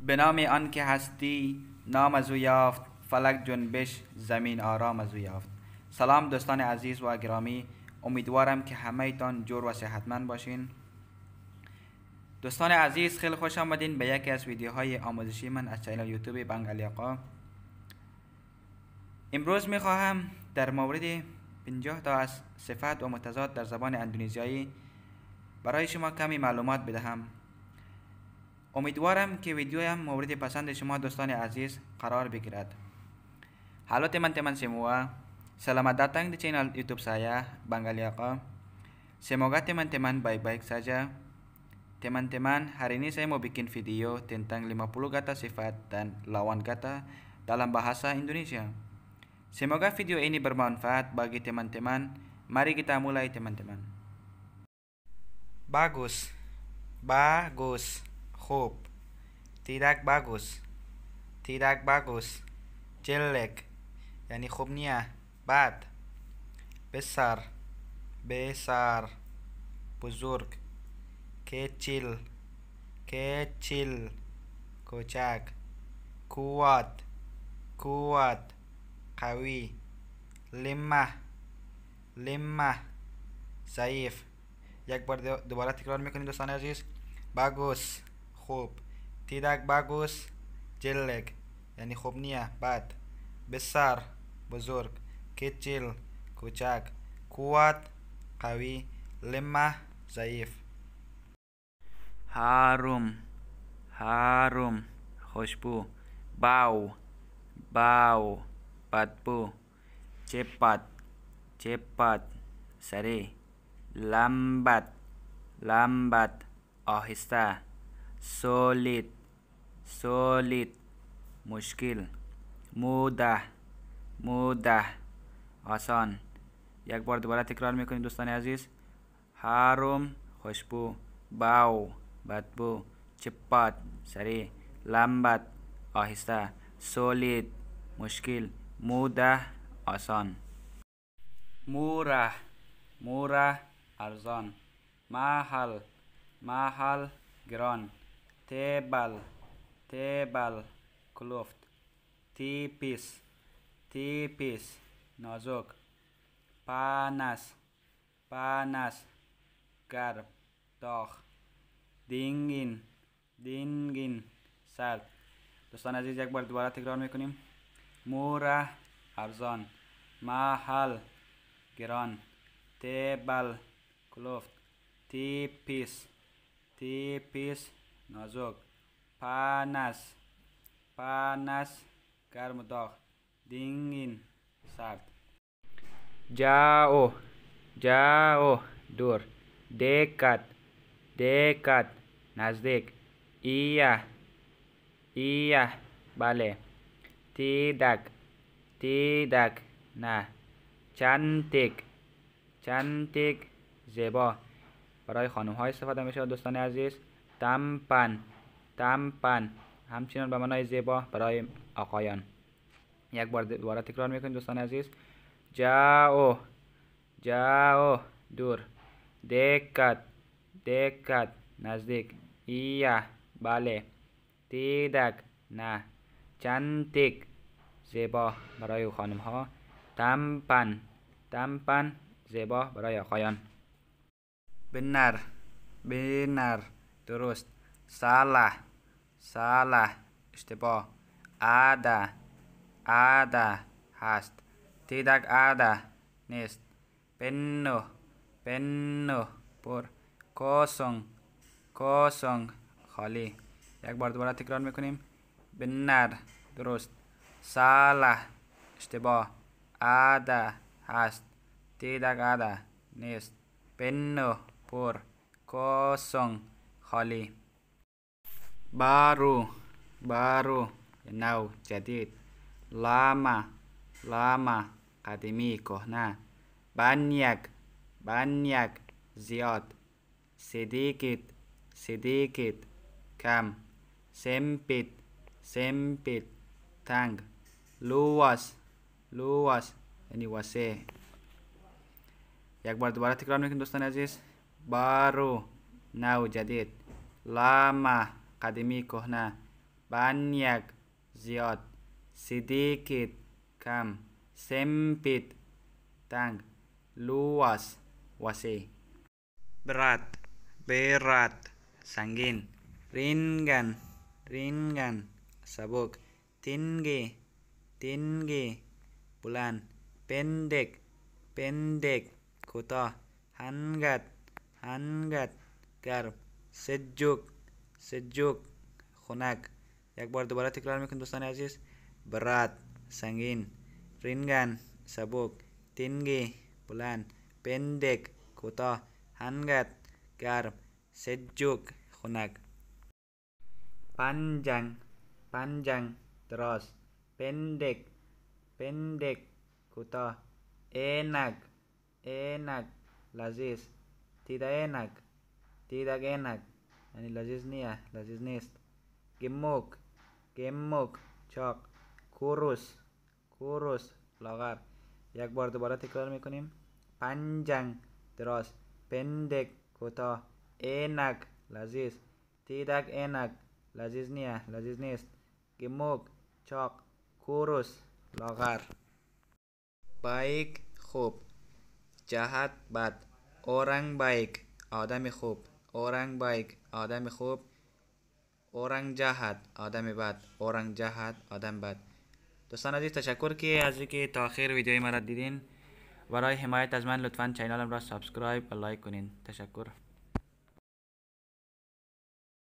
به نام آن که هستی نام از او یافت فلک جنبش زمین آرام از او یافت سلام دوستان عزیز و گرامی امیدوارم که تان جور و صحتمند باشین دوستان عزیز خیلی خوش آمدین به یکی از ویدیوهای آموزشی من از چینل یوتیوب بنگ علیقا امروز میخواهم در مورد 50 تا از صفت و متضاد در زبان اندونزیایی برای شما کمی معلومات بدهم امیدوارم که ویدیوم مورد پسند شما دوستان عزیز قرار بگیرد. Halo teman-teman semua, selamat datang di channel YouTube saya, Banggali Semoga teman-teman baik-baik saja. Teman-teman, hari ini saya mau bikin video tentang 50 kata sifat dan lawan kata dalam bahasa Indonesia. Semoga video ini bermanfaat bagi teman-teman. Mari kita mulai teman-teman. Bagus. Bagus. Hope. Tidak bagus. Tidak bagus. Jelek. Yani khubnya bad. Besar. Besar. Buzurg. Kecil. Kecil. Kocak. Kuat. Kuat. Kawi. Lemah. Lemah. Zaif. یک بار دوباره تکرار میکنید دوستان عزیز بگوس Hob. Tidak bagus, jelek. Yani hobnya bad. Besar, besar, Kecil, kucak. Kuat, kawi. Lemah, zaif. Harum, harum, khushbu. Bau, bau, badbu, Cepat, cepat, sari. Lambat, lambat, ahista. سولید، سولید، مشکل موده موده آسان یک بار دوباره تکرار میکنید دوستان عزیز حرم خوشبو باو بدبو چپات سریع لمبت آهسته سولید مشکل موده آسان موره موره ارزان محل محل گران table table کلوفت تیپیس تیپیس نازک پانس پانس گرم داخ دینگین دینگین سرد دوستان عزیز یک بار دوباره تکرار میکنیم موره ارزان محل گران تیبل کلوفت تیپیس تیپیس نازک پانس پانس گرم داغ دینگین سرد جاو جاو دور دکت دکت نزدیک ایا، ایا، بله تیدک تیدک نه چند تک زیبا برای خانم های استفاده میشه دوستان عزیز تمپن تمپن همچنان به معنای زیبا برای آقایان یک بار دوباره تکرار میکنیم دوستان عزیز جاو جاو دور دکت دکت نزدیک ایا بله تیدک نه چنتیک زیبا برای خانم ها تمپن تمپن زیبا برای آقایان بنر بنر درست ساله ساله اشتباه آده آده هست تیدک آده نیست پنو پنو پر کوسونگ کوسونگ خالی یک بار دوباره تکرار میکنیم بنر درست ساله اشتباه آدا هست تیدک آده نیست پنو پر کوسونگ Holly. Baru, baru, now, jadid. Lama, lama, قدیمی Nah, banyak banyak ziot, sedikit sedikit kam sempit sempit tang luas luas wase. واسع یک بار دوباره تکرار kan دوستان عزیز بارو نو جدید lama kademi kohna banyak ziot sedikit kam sempit tang luas wasi berat berat sanggin ringan ringan sabuk tinggi tinggi bulan pendek pendek kota hangat hangat garb sejuk sejuk khunak एक बार दोबारा तकरार में दोस्तान अजीज़ berat, संगीन ringan, sabuk, tinggi bulan pendek kota hangat garam sejuk khunak panjang panjang terus pendek pendek kota enak enak lazis tidak enak Tiragenak. Hani لذیذ نیست Gemuk. Gemuk. چاق کوروس کوروس لاغر یک بار دوباره تکرار میکنیم پنجنگ دراز پندک کوتاه اینک لذیذ تیدک اینک لذیذ نیه لذیذ نیست گموک چاق کوروس لاغر بایک خوب جهت بد اورنگ بایک آدم خوب اورنگ بایک آدم خوب اورنگ جهد آدم بد اورنگ جهد آدم بد دوستان عزیز تشکر که از اینکه تا آخر ویدیوی را دیدین برای حمایت از من لطفا چینلم را سابسکرایب و لایک کنین تشکر